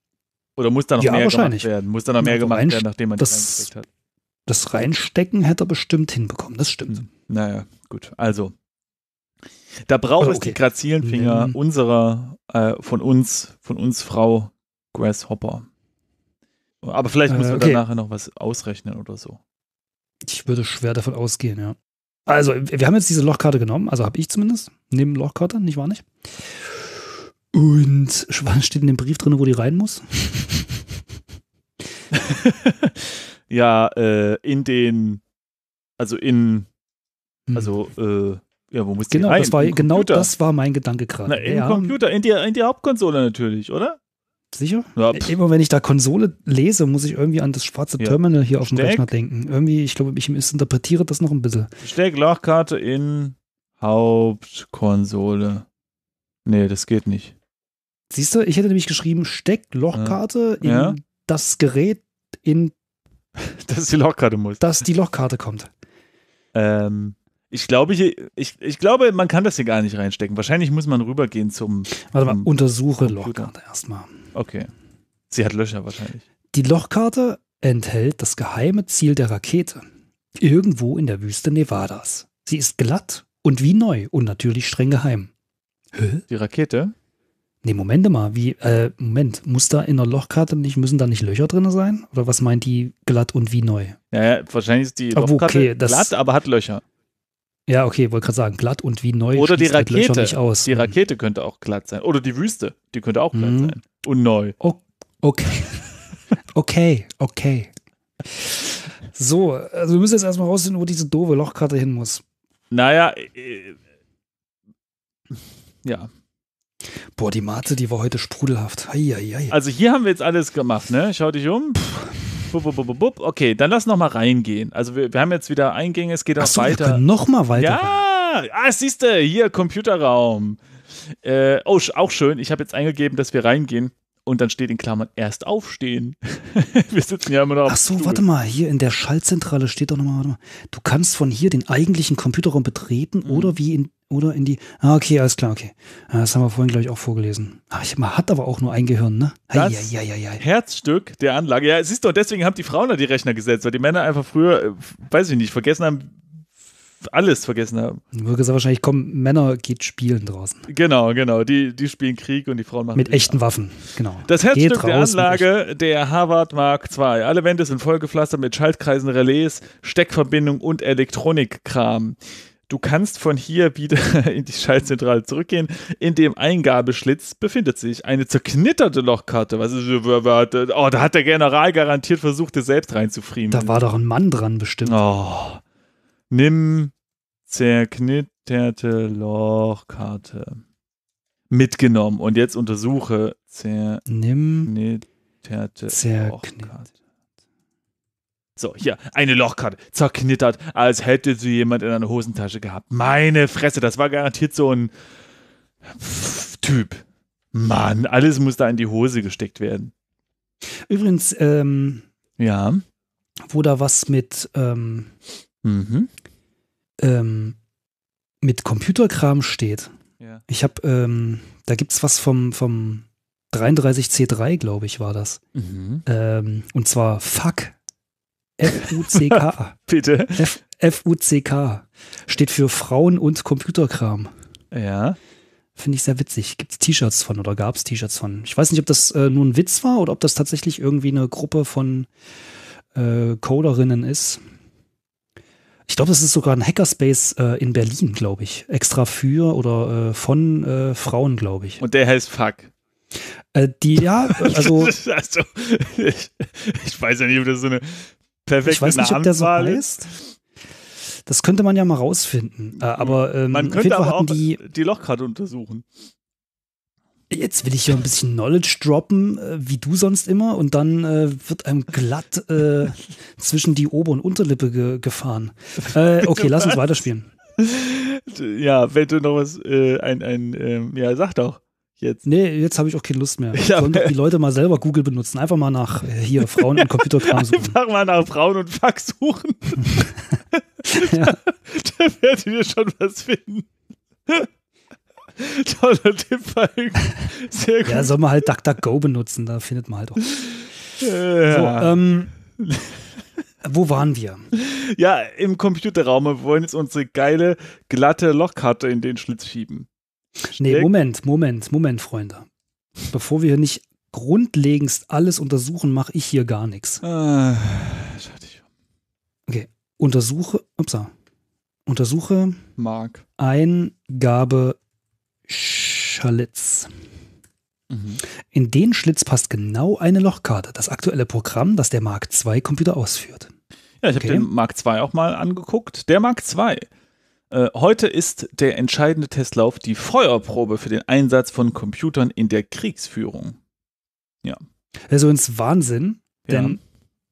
oder muss da noch ja, mehr gemacht werden? Muss da noch mehr gemacht werden, nachdem man das, das hat? das Reinstecken hätte er bestimmt hinbekommen, das stimmt. Hm. Naja, gut. Also, da braucht okay. es die grazilen Finger nee. Mhm. unserer, äh, von uns, von uns Frau Grasshopper. Aber vielleicht müssen äh, okay. wir danach noch was ausrechnen oder so. Ich würde schwer davon ausgehen, ja. Also, wir haben jetzt diese Lochkarte genommen, also habe ich zumindest, neben Lochkarte, nicht wahr nicht? Und was steht in dem Brief drin, wo die rein muss? ja äh, in den, also in, hm. also äh, ja, wo muss genau, die rein? Das war, genau das war mein Gedanke gerade. Na, Im ja. Computer, in die, in die Hauptkonsole natürlich, oder? Sicher? Ja, e-, Immer wenn ich da Konsole lese, muss ich irgendwie an das schwarze ja. Terminal hier auf dem Rechner denken. Irgendwie, ich glaube, ich interpretiere das noch ein bisschen. Steck Lochkarte in Hauptkonsole. Nee, das geht nicht. Siehst du, ich hätte nämlich geschrieben, steck Lochkarte ja. in das Gerät in dass die Lochkarte muss. Dass die Lochkarte kommt. Ähm, ich glaube, ich, ich, ich glaube, man kann das hier gar nicht reinstecken. Wahrscheinlich muss man rübergehen zum. Warte mal, untersuche Computer. Lochkarte erstmal. Okay. Sie hat Löcher wahrscheinlich. Die Lochkarte enthält das geheime Ziel der Rakete. Irgendwo in der Wüste Nevadas. Sie ist glatt und wie neu und natürlich streng geheim. Hä? Die Rakete? Nee, Moment mal, wie, äh, Moment, muss da in der Lochkarte nicht, müssen da nicht Löcher drin sein? Oder was meint die glatt und wie neu? Ja, ja wahrscheinlich ist die Obwohl, Lochkarte okay, glatt, aber hat Löcher. Ja, okay, wollte gerade sagen, glatt und wie neu. Oder die halt Rakete. Halt aus. Die Rakete könnte auch glatt sein. Oder die Wüste, die könnte auch glatt mhm. sein. Und neu. Oh, okay. okay, okay. So, also wir müssen jetzt erstmal rausfinden, wo diese doofe Lochkarte hin muss. Naja, äh, ja. Boah, die Mate, die war heute sprudelhaft. Hei, hei, hei. Also hier haben wir jetzt alles gemacht, ne? Schau dich um. Bub, bub, bub, okay, dann lass noch mal reingehen. Also wir, wir haben jetzt wieder Eingänge, es geht auch Ach so, weiter. Wir noch mal weiter. Ja, ah, siehst du, hier Computerraum. Äh, oh, auch schön. Ich habe jetzt eingegeben, dass wir reingehen und dann steht in Klammern erst aufstehen. Wir sitzen ja immer noch. Ach so, Stuhl. warte mal, hier in der Schaltzentrale steht doch nochmal, warte mal. Du kannst von hier den eigentlichen Computerraum betreten mhm. oder wie in oder in die. Ah, okay, alles klar, okay. Ah, das haben wir vorhin, glaube ich, auch vorgelesen. Ach, man hat aber auch nur ein Gehirn, ne? Das ei, ei, ei, Herzstück der Anlage. Ja, siehst du, deswegen haben die Frauen da die Rechner gesetzt, weil die Männer einfach früher, äh, weiß ich nicht, vergessen haben, alles vergessen haben. würdest ja wahrscheinlich kommen Männer geht spielen draußen. Genau, genau. Die, die spielen Krieg und die Frauen machen. Mit echten Krieg. Waffen, genau. Das Herzstück geht der Anlage der Harvard Mark II. Alle Wände sind vollgepflastert mit Schaltkreisen, Relais, Steckverbindung und Elektronikkram. Du kannst von hier wieder in die Schaltzentrale zurückgehen. In dem Eingabeschlitz befindet sich eine zerknitterte Lochkarte. Was ist, oh, da hat der General garantiert versucht, es selbst reinzufriemen. Da war doch ein Mann dran bestimmt. Oh. Nimm zerknitterte Lochkarte mitgenommen und jetzt untersuche zerknitterte Lochkarte. So, hier, eine Lochkarte, zerknittert, als hätte sie jemand in einer Hosentasche gehabt. Meine Fresse, das war garantiert so ein Typ. Mann, alles muss da in die Hose gesteckt werden. Übrigens, ähm, ja. Wo da was mit ähm, mhm ähm, mit Computerkram steht. Ja. Ich habe, ähm, da gibt es was vom, vom 33C3, glaube ich, war das. Mhm. Ähm, und zwar Fuck. F-U-C-K. Bitte. F-U-C-K. Steht für Frauen und Computerkram. Ja. Finde ich sehr witzig. Gibt es T-Shirts von oder gab es T-Shirts von? Ich weiß nicht, ob das äh, nur ein Witz war oder ob das tatsächlich irgendwie eine Gruppe von äh, Coderinnen ist ich glaube, das ist sogar ein Hackerspace äh, in Berlin, glaube ich. Extra für oder äh, von äh, Frauen, glaube ich. Und der heißt Fuck. Äh, die, ja, also. also ich, ich, weiß ja nicht, ob das so eine perfekte Ich weiß nicht, ob der so heißt. Das könnte man ja mal rausfinden. Äh, mhm. aber ähm, man könnte aber auch die, die Lochkarte untersuchen. Jetzt will ich hier ein bisschen Knowledge droppen, äh, wie du sonst immer, und dann äh, wird einem glatt äh, zwischen die Ober- und Unterlippe ge gefahren. Äh, okay, lass uns weiterspielen. Ja, wenn du noch was, äh, ein, ein, ähm, ja, sag doch. Jetzt. Nee, jetzt habe ich auch keine Lust mehr. Ich Sollen die Leute mal selber Google benutzen. Einfach mal nach äh, hier Frauen und Computerkram suchen. Einfach mal nach Frauen und Fax suchen. ja. da, da werdet ihr schon was finden. Toller Tipp, Falk. Sehr gut. Ja, soll man halt DuckDuckGo benutzen, da findet man halt auch. Ja. So, ähm, wo waren wir? Ja, im Computerraum. Wir wollen jetzt unsere geile, glatte Lochkarte in den Schlitz schieben. Steck. Nee, Moment, Moment, Moment, Freunde. Bevor wir hier nicht grundlegendst alles untersuchen, mache ich hier gar nichts. Ah, halt okay, untersuche, upsa, untersuche Mark. Eingabe Schlitz. Mhm. In den Schlitz passt genau eine Lochkarte, das aktuelle Programm, das der Mark II-Computer ausführt. Ja, ich okay. habe den Mark II auch mal angeguckt. Der Mark II. Äh, heute ist der entscheidende Testlauf die Feuerprobe für den Einsatz von Computern in der Kriegsführung. Ja. Also ins Wahnsinn, denn ja.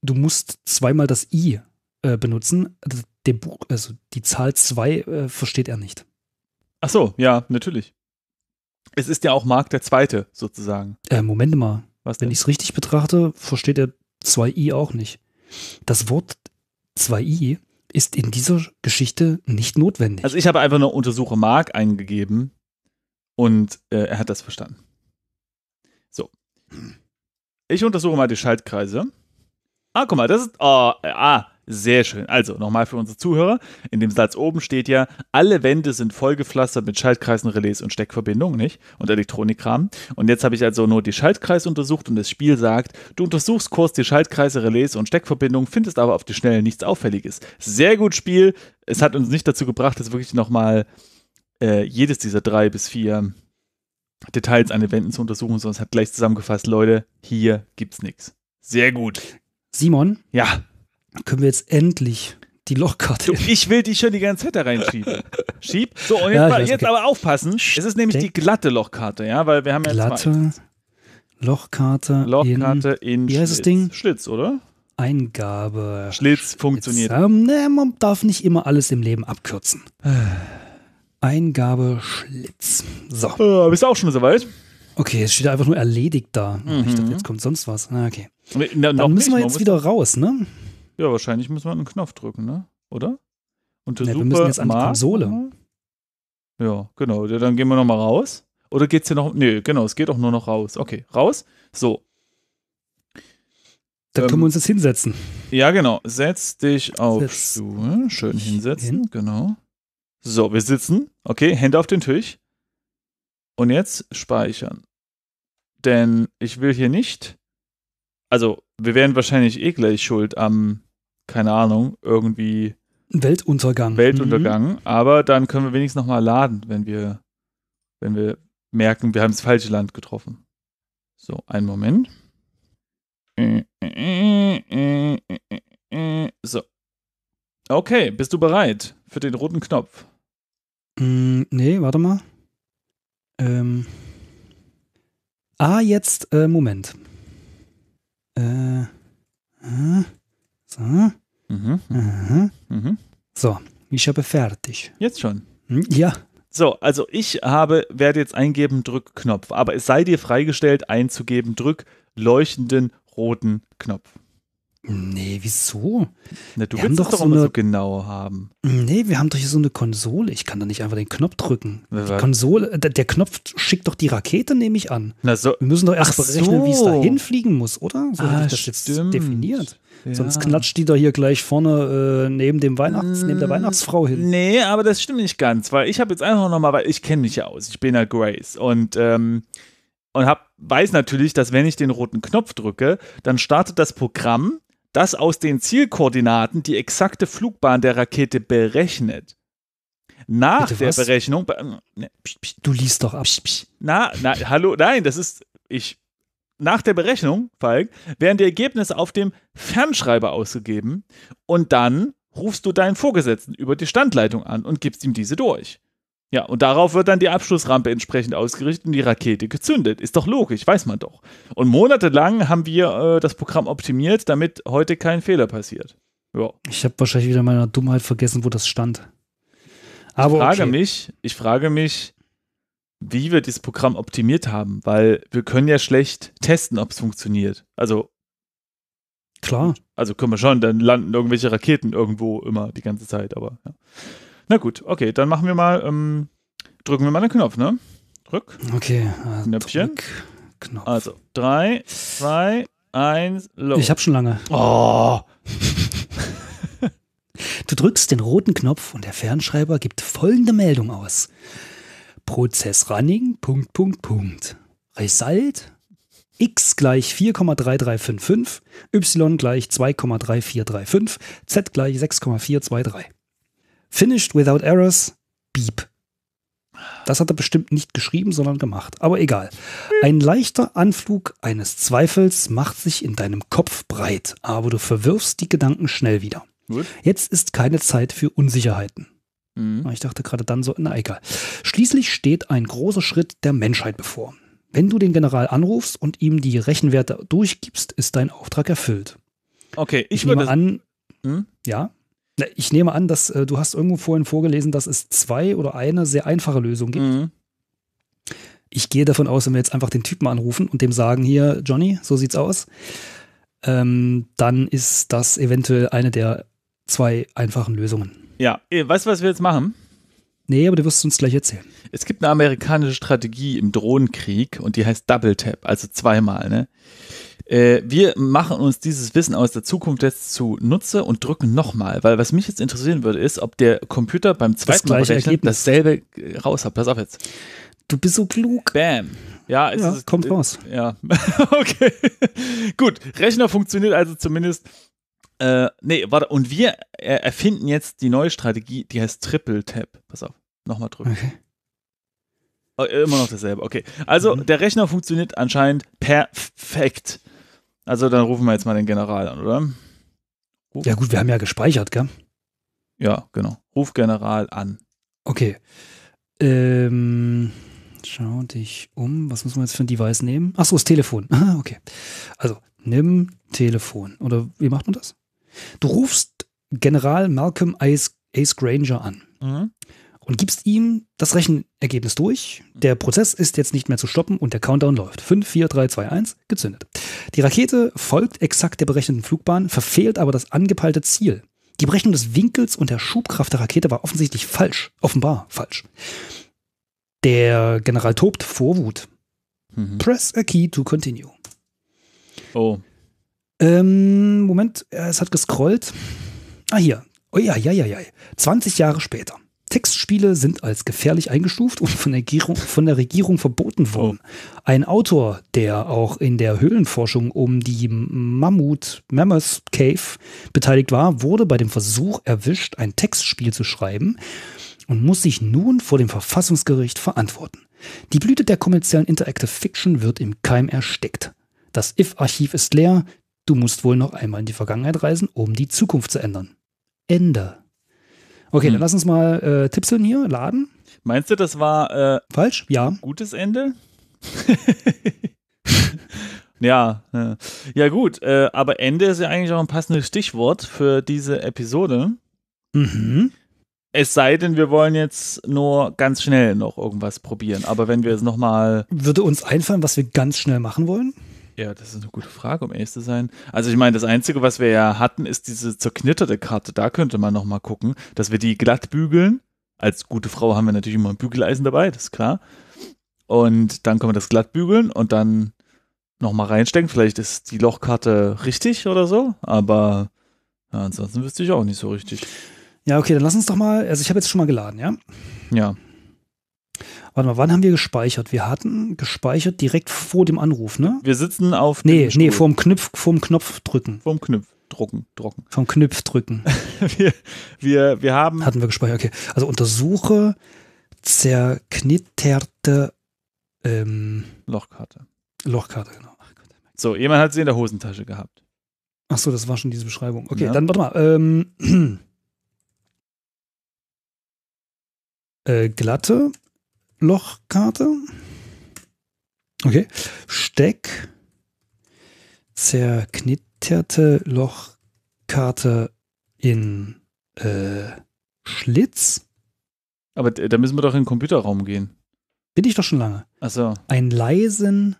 du musst zweimal das I äh, benutzen. Also der Buch, also die Zahl 2 äh, versteht er nicht. Ach so, ja, natürlich es ist ja auch Mark der Zweite sozusagen. Äh, Moment mal. Was Wenn ich es richtig betrachte, versteht er 2i auch nicht. Das Wort 2i ist in dieser Geschichte nicht notwendig. Also ich habe einfach nur untersuche Mark eingegeben und äh, er hat das verstanden. So. Ich untersuche mal die Schaltkreise. Ah, guck mal, das ist. Oh, äh, ah, sehr schön. Also nochmal für unsere Zuhörer. In dem Satz oben steht ja, alle Wände sind vollgepflastert mit Schaltkreisen, Relais und Steckverbindungen, nicht? Und Elektronikrahmen. Und jetzt habe ich also nur die Schaltkreise untersucht und das Spiel sagt, du untersuchst kurz die Schaltkreise, Relais und Steckverbindungen, findest aber auf die Schnelle nichts Auffälliges. Sehr gut Spiel. Es hat uns nicht dazu gebracht, jetzt wirklich nochmal äh, jedes dieser drei bis vier Details an den Wänden zu untersuchen, sondern es hat gleich zusammengefasst, Leute, hier gibt's nichts. Sehr gut. Simon? Ja können wir jetzt endlich die Lochkarte. Ich will die schon die ganze Zeit da reinschieben. Schieb. So, und jetzt, ja, weiß, jetzt okay. aber aufpassen. Es ist nämlich die glatte Lochkarte, ja, weil wir haben ja glatte mal Lochkarte. Lochkarte in, in wie heißt Schlitz. das Ding? Schlitz, oder? Eingabe. Schlitz funktioniert. Jetzt, ähm, ne, man darf nicht immer alles im Leben abkürzen. Eingabe Schlitz. So. Äh, bist du auch schon soweit? Okay, es steht einfach nur erledigt da. Mhm. Ich dachte, mhm. jetzt kommt sonst was. Na, ah, okay. Na, Dann müssen wir jetzt wieder raus, ne? Ja, wahrscheinlich müssen wir einen Knopf drücken, ne? Oder? Und der ja, wir müssen jetzt an die Konsole. Ja, genau. Ja, dann gehen wir nochmal raus. Oder geht's hier noch? Nee, genau, es geht auch nur noch raus. Okay, raus. So. Dann ähm, können wir ähm, uns jetzt hinsetzen. Ja, genau. Setz dich auf Setz Stuhl. Schön hinsetzen, hin. genau. So, wir sitzen. Okay, Hände auf den Tisch. Und jetzt speichern. Denn ich will hier nicht. Also, wir wären wahrscheinlich eh gleich schuld am keine Ahnung, irgendwie. Weltuntergang. Weltuntergang. Mhm. Aber dann können wir wenigstens nochmal laden, wenn wir, wenn wir merken, wir haben das falsche Land getroffen. So, einen Moment. So. Okay, bist du bereit für den roten Knopf? Mm, nee, warte mal. Ähm. Ah, jetzt, äh, Moment. Äh. Hm? So. Hm? Hm? Mhm. Mhm. Mhm. So, ich habe fertig. Jetzt schon. Hm? Ja. So, also ich habe, werde jetzt eingeben, drück Knopf. aber es sei dir freigestellt, einzugeben, drück leuchtenden roten Knopf. Nee, wieso? Na, du wir willst doch, doch so immer eine... so genau haben. Nee, wir haben doch hier so eine Konsole. Ich kann da nicht einfach den Knopf drücken. die Konsole, der Knopf schickt doch die Rakete, nehme ich an. Na so, wir müssen doch erst berechnen, so. wie es da hinfliegen muss, oder? So ah, ich das stimmt. jetzt definiert. Ja. Sonst knatscht die da hier gleich vorne äh, neben dem Weihnachts, neben der mm, Weihnachtsfrau hin. Nee, aber das stimmt nicht ganz, weil ich habe jetzt einfach nochmal, weil ich kenne mich ja aus, ich bin ja Grace und, ähm, und hab, weiß natürlich, dass wenn ich den roten Knopf drücke, dann startet das Programm, das aus den Zielkoordinaten die exakte Flugbahn der Rakete berechnet. Nach Bitte, der was? Berechnung. Äh, ne, psch, psch, du liest doch ab. Psch, na, na, hallo, nein, das ist. Ich nach der Berechnung, Falk, werden die Ergebnisse auf dem Fernschreiber ausgegeben und dann rufst du deinen Vorgesetzten über die Standleitung an und gibst ihm diese durch. Ja, und darauf wird dann die Abschlussrampe entsprechend ausgerichtet und die Rakete gezündet. Ist doch logisch, weiß man doch. Und monatelang haben wir äh, das Programm optimiert, damit heute kein Fehler passiert. Ja. Ich habe wahrscheinlich wieder meiner Dummheit vergessen, wo das stand. Aber ich frage okay. mich, ich frage mich, wie wir dieses Programm optimiert haben, weil wir können ja schlecht testen, ob es funktioniert. Also klar. Also können wir schon, dann landen irgendwelche Raketen irgendwo immer die ganze Zeit, aber ja. Na gut, okay, dann machen wir mal, ähm, drücken wir mal den Knopf, ne? Drück. Okay, äh, Knöpfchen. Drück, Knopf. Also, drei, zwei, eins, los. Ich hab schon lange. Oh. du drückst den roten Knopf und der Fernschreiber gibt folgende Meldung aus. Prozess Running, Punkt, Punkt, Punkt. Result x gleich 4,3355, y gleich 2,3435, z gleich 6,423. Finished without errors, beep. Das hat er bestimmt nicht geschrieben, sondern gemacht. Aber egal. Ein leichter Anflug eines Zweifels macht sich in deinem Kopf breit, aber du verwirfst die Gedanken schnell wieder. Jetzt ist keine Zeit für Unsicherheiten. Mhm. Ah, ich dachte gerade dann so, na egal. Schließlich steht ein großer Schritt der Menschheit bevor. Wenn du den General anrufst und ihm die Rechenwerte durchgibst, ist dein Auftrag erfüllt. Okay, ich, ich nehme an, hm? ja. Ich nehme an, dass äh, du hast irgendwo vorhin vorgelesen, dass es zwei oder eine sehr einfache Lösung gibt. Mhm. Ich gehe davon aus, wenn wir jetzt einfach den Typen anrufen und dem sagen, hier, Johnny, so sieht's aus, ähm, dann ist das eventuell eine der zwei einfachen Lösungen. Ja, äh, weißt du, was wir jetzt machen? Nee, aber du wirst es uns gleich erzählen. Es gibt eine amerikanische Strategie im Drohnenkrieg und die heißt Double Tap, also zweimal, ne? Äh, wir machen uns dieses Wissen aus der Zukunft jetzt zu Nutze und drücken nochmal, weil was mich jetzt interessieren würde, ist, ob der Computer beim zweiten das Mal Ergebnis. dasselbe äh, raus hat. Pass auf jetzt. Du bist so klug. Bam. Ja, es ja, ist, kommt äh, raus. Ja, okay. Gut, Rechner funktioniert also zumindest. Äh, nee, warte, und wir erfinden jetzt die neue Strategie, die heißt Triple Tap. Pass auf, nochmal drücken. Okay. Oh, immer noch dasselbe, okay. Also, mhm. der Rechner funktioniert anscheinend perfekt. Also, dann rufen wir jetzt mal den General an, oder? Ruf. Ja, gut, wir haben ja gespeichert, gell? Ja, genau. Ruf General an. Okay. Ähm, schau dich um. Was muss man jetzt für ein Device nehmen? Achso, das Telefon. Ah, okay. Also, nimm Telefon. Oder wie macht man das? Du rufst General Malcolm Ace, Ace Granger an mhm. und gibst ihm das Rechenergebnis durch. Der Prozess ist jetzt nicht mehr zu stoppen und der Countdown läuft. 5, 4, 3, 2, 1, gezündet. Die Rakete folgt exakt der berechneten Flugbahn, verfehlt aber das angepeilte Ziel. Die Berechnung des Winkels und der Schubkraft der Rakete war offensichtlich falsch. Offenbar falsch. Der General tobt vor Wut. Mhm. Press a key to continue. Oh. Ähm, Moment, äh, es hat gescrollt. Ah, hier. Oh ja, ja, ja, ja. 20 Jahre später. Textspiele sind als gefährlich eingestuft und von der, Regierung, von der Regierung verboten worden. Oh. Ein Autor, der auch in der Höhlenforschung um die Mammut Mammoth Cave beteiligt war, wurde bei dem Versuch erwischt, ein Textspiel zu schreiben und muss sich nun vor dem Verfassungsgericht verantworten. Die Blüte der kommerziellen Interactive Fiction wird im Keim erstickt. Das IF-Archiv ist leer, Du musst wohl noch einmal in die Vergangenheit reisen, um die Zukunft zu ändern. Ende. Okay, hm. dann lass uns mal äh, tipseln hier, laden. Meinst du, das war äh, falsch? Ja. Gutes Ende? ja, ja, ne. ja gut, äh, aber Ende ist ja eigentlich auch ein passendes Stichwort für diese Episode. Mhm. Es sei denn, wir wollen jetzt nur ganz schnell noch irgendwas probieren. Aber wenn wir es nochmal. Würde uns einfallen, was wir ganz schnell machen wollen? Ja, das ist eine gute Frage, um ehrlich zu sein. Also ich meine, das Einzige, was wir ja hatten, ist diese zerknitterte Karte. Da könnte man nochmal gucken, dass wir die glatt bügeln. Als gute Frau haben wir natürlich immer ein Bügeleisen dabei, das ist klar. Und dann können wir das glatt bügeln und dann nochmal reinstecken. Vielleicht ist die Lochkarte richtig oder so, aber ja, ansonsten wüsste ich auch nicht so richtig. Ja, okay, dann lass uns doch mal, also ich habe jetzt schon mal geladen, ja? Ja. Warte mal, wann haben wir gespeichert? Wir hatten gespeichert direkt vor dem Anruf, ne? Wir sitzen auf. Nee, dem nee, vorm Knopf, vorm Knopf drücken. Vorm Knopf drucken, drucken. Vom Knopf drücken. wir, wir, wir haben. Hatten wir gespeichert, okay. Also untersuche zerknitterte ähm, Lochkarte. Lochkarte, genau. So, jemand hat sie in der Hosentasche gehabt. Ach so, das war schon diese Beschreibung. Okay, ja. dann warte mal. Ähm, äh, glatte Lochkarte. Okay. Steck. Zerknitterte Lochkarte in äh, Schlitz. Aber da müssen wir doch in den Computerraum gehen. Bin ich doch schon lange. Achso. Ein leisen.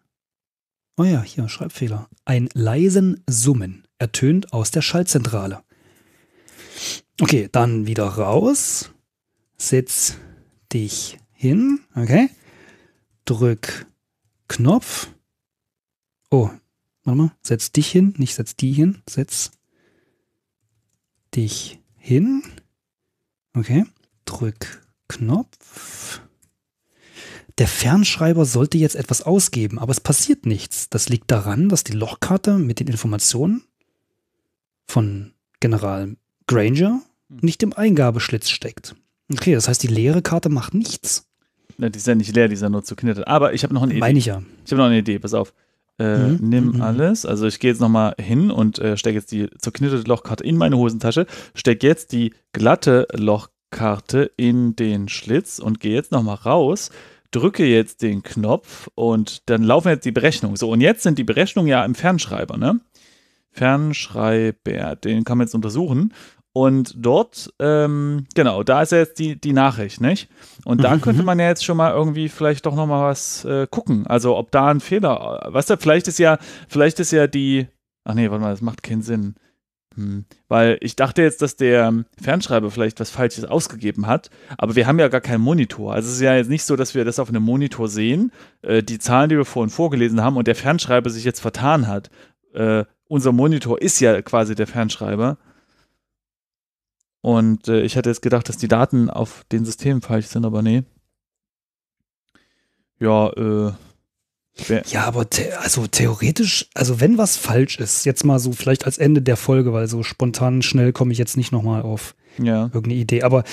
Oh ja, hier Schreibfehler. Ein leisen Summen ertönt aus der Schaltzentrale. Okay, dann wieder raus. Setz dich hin, okay, drück Knopf. Oh, warte mal, setz dich hin, nicht setz die hin, setz dich hin. Okay, drück Knopf. Der Fernschreiber sollte jetzt etwas ausgeben, aber es passiert nichts. Das liegt daran, dass die Lochkarte mit den Informationen von General Granger hm. nicht im Eingabeschlitz steckt. Okay, das heißt, die leere Karte macht nichts. Na, die ist ja nicht leer, die ist ja nur zu knittert. Aber ich habe noch eine Idee. Meine ich ja. Ich habe noch eine Idee, pass auf. Äh, mhm. mhm nimm mhm. alles. Also ich gehe jetzt nochmal hin und äh, stecke jetzt die zerknitterte Lochkarte in meine Hosentasche, stecke jetzt die glatte Lochkarte in den Schlitz und gehe jetzt nochmal raus, drücke jetzt den Knopf und dann laufen jetzt die Berechnungen. So, und jetzt sind die Berechnungen ja im Fernschreiber, ne? Fernschreiber, den kann man jetzt untersuchen. Und dort, ähm, genau, da ist ja jetzt die, die Nachricht, nicht? Und da mhm. könnte man ja jetzt schon mal irgendwie vielleicht doch nochmal was äh, gucken. Also ob da ein Fehler, weißt du, vielleicht ist ja, vielleicht ist ja die, ach nee, warte mal, das macht keinen Sinn. Hm. Weil ich dachte jetzt, dass der ähm, Fernschreiber vielleicht was Falsches ausgegeben hat, aber wir haben ja gar keinen Monitor. Also es ist ja jetzt nicht so, dass wir das auf einem Monitor sehen, äh, die Zahlen, die wir vorhin vorgelesen haben und der Fernschreiber sich jetzt vertan hat. Äh, unser Monitor ist ja quasi der Fernschreiber. Und äh, ich hätte jetzt gedacht, dass die Daten auf den Systemen falsch sind, aber nee. Ja, äh. Ja, aber the also theoretisch, also wenn was falsch ist, jetzt mal so vielleicht als Ende der Folge, weil so spontan schnell komme ich jetzt nicht nochmal auf ja. irgendeine Idee, aber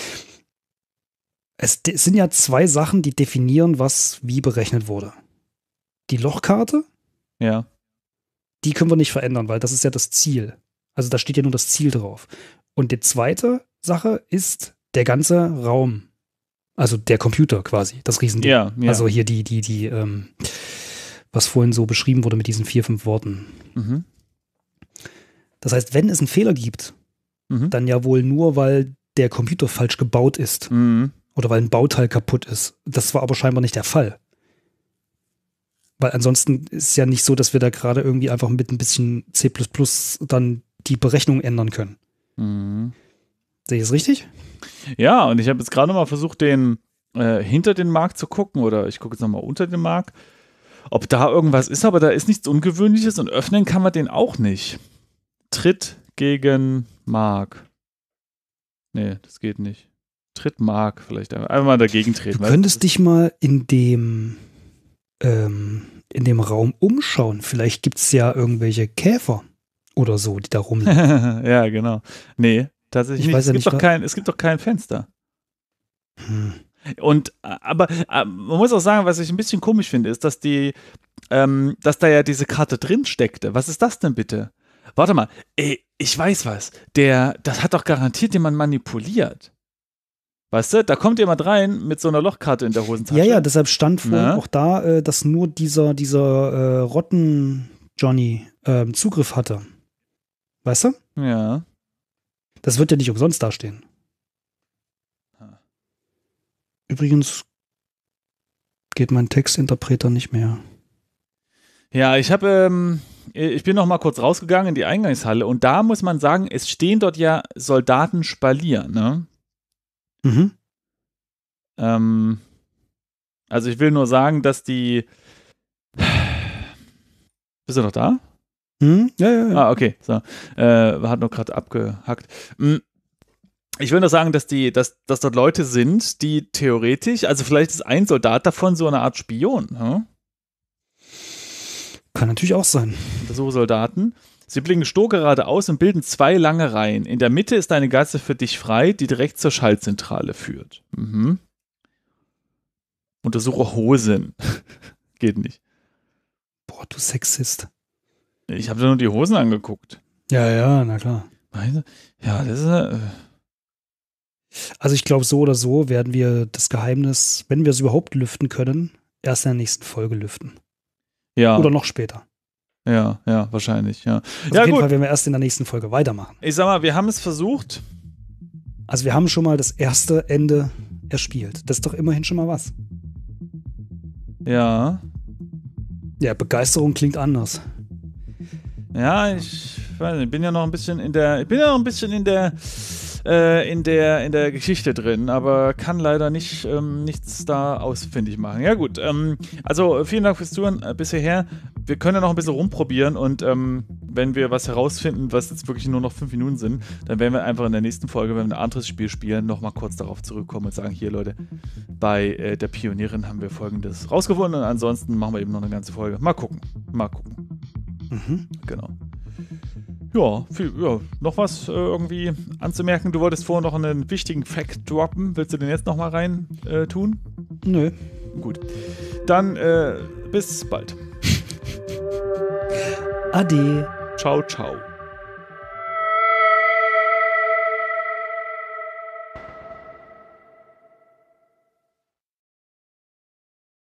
es, es sind ja zwei Sachen, die definieren, was wie berechnet wurde. Die Lochkarte. Ja. Die können wir nicht verändern, weil das ist ja das Ziel. Also da steht ja nur das Ziel drauf. Und die zweite Sache ist der ganze Raum. Also der Computer quasi, das Riesending. Ja, ja. Also hier die, die, die, ähm, was vorhin so beschrieben wurde mit diesen vier, fünf Worten. Mhm. Das heißt, wenn es einen Fehler gibt, mhm. dann ja wohl nur, weil der Computer falsch gebaut ist. Mhm. Oder weil ein Bauteil kaputt ist. Das war aber scheinbar nicht der Fall. Weil ansonsten ist ja nicht so, dass wir da gerade irgendwie einfach mit ein bisschen C dann die Berechnung ändern können. Mhm. Sehe ich es richtig? Ja, und ich habe jetzt gerade mal versucht, den äh, hinter den Markt zu gucken oder ich gucke jetzt nochmal unter den Markt, ob da irgendwas ist, aber da ist nichts Ungewöhnliches und öffnen kann man den auch nicht. Tritt gegen Mark. Nee, das geht nicht. Tritt Mark vielleicht einmal, mal dagegen treten. Du könntest dich mal in dem ähm, in dem Raum umschauen. Vielleicht gibt es ja irgendwelche Käfer oder so, die da rumliegen. ja, genau. Nee, tatsächlich ich nicht. Es, ja gibt nicht, doch kein, es gibt doch kein Fenster. Hm. Und äh, aber, äh, man muss auch sagen, was ich ein bisschen komisch finde, ist, dass die, ähm, dass da ja diese Karte drin steckte. Was ist das denn bitte? Warte mal, ey, ich weiß was. Der, das hat doch garantiert jemand manipuliert. Weißt du, da kommt jemand rein mit so einer Lochkarte in der Hosentasche. Ja, ja, deshalb stand vorhin ne? auch da, äh, dass nur dieser, dieser äh, Rotten-Johnny äh, Zugriff hatte. Weißt du? Ja. Das wird ja nicht umsonst dastehen. Übrigens geht mein Textinterpreter nicht mehr. Ja, ich habe, ähm, ich bin noch mal kurz rausgegangen in die Eingangshalle und da muss man sagen, es stehen dort ja Soldaten Spalier, ne? Mhm. Ähm, also ich will nur sagen, dass die. Bist du noch da? Hm? Ja, ja, ja. Ah, okay. So. Äh, hat noch gerade abgehackt. Hm. Ich würde nur sagen, dass die, dass, dass dort Leute sind, die theoretisch, also vielleicht ist ein Soldat davon so eine Art Spion. Hm? Kann natürlich auch sein. Untersuche Soldaten. Sie blicken stur aus und bilden zwei lange Reihen. In der Mitte ist eine Gasse für dich frei, die direkt zur Schaltzentrale führt. Mhm. Untersuche Hosen. Geht nicht. Boah, du Sexist. Ich habe nur die Hosen angeguckt. Ja, ja, na klar. Ja, das ist. Äh also ich glaube, so oder so werden wir das Geheimnis, wenn wir es überhaupt lüften können, erst in der nächsten Folge lüften. Ja. Oder noch später. Ja, ja, wahrscheinlich, ja. Also ja auf jeden gut. Fall werden wir erst in der nächsten Folge weitermachen. Ich sag mal, wir haben es versucht. Also wir haben schon mal das erste Ende erspielt. Das ist doch immerhin schon mal was. Ja. Ja, Begeisterung klingt anders. Ja, ich weiß nicht, bin ja noch ein bisschen in der, ich bin ja noch ein bisschen in der, äh, in der, in der Geschichte drin, aber kann leider nicht ähm, nichts da ausfindig machen. Ja gut, ähm, also vielen Dank fürs Zuhören äh, bis hierher. Wir können ja noch ein bisschen rumprobieren und ähm, wenn wir was herausfinden, was jetzt wirklich nur noch fünf Minuten sind, dann werden wir einfach in der nächsten Folge, wenn wir ein anderes Spiel spielen, nochmal kurz darauf zurückkommen und sagen, hier Leute, bei äh, der Pionierin haben wir folgendes rausgefunden und ansonsten machen wir eben noch eine ganze Folge. Mal gucken, mal gucken. Mhm. mhm. Genau. Ja, viel, ja, noch was äh, irgendwie anzumerken? Du wolltest vorher noch einen wichtigen Fact droppen. Willst du den jetzt nochmal rein äh, tun? Nö. Gut. Dann äh, bis bald. Ade. Ciao, ciao.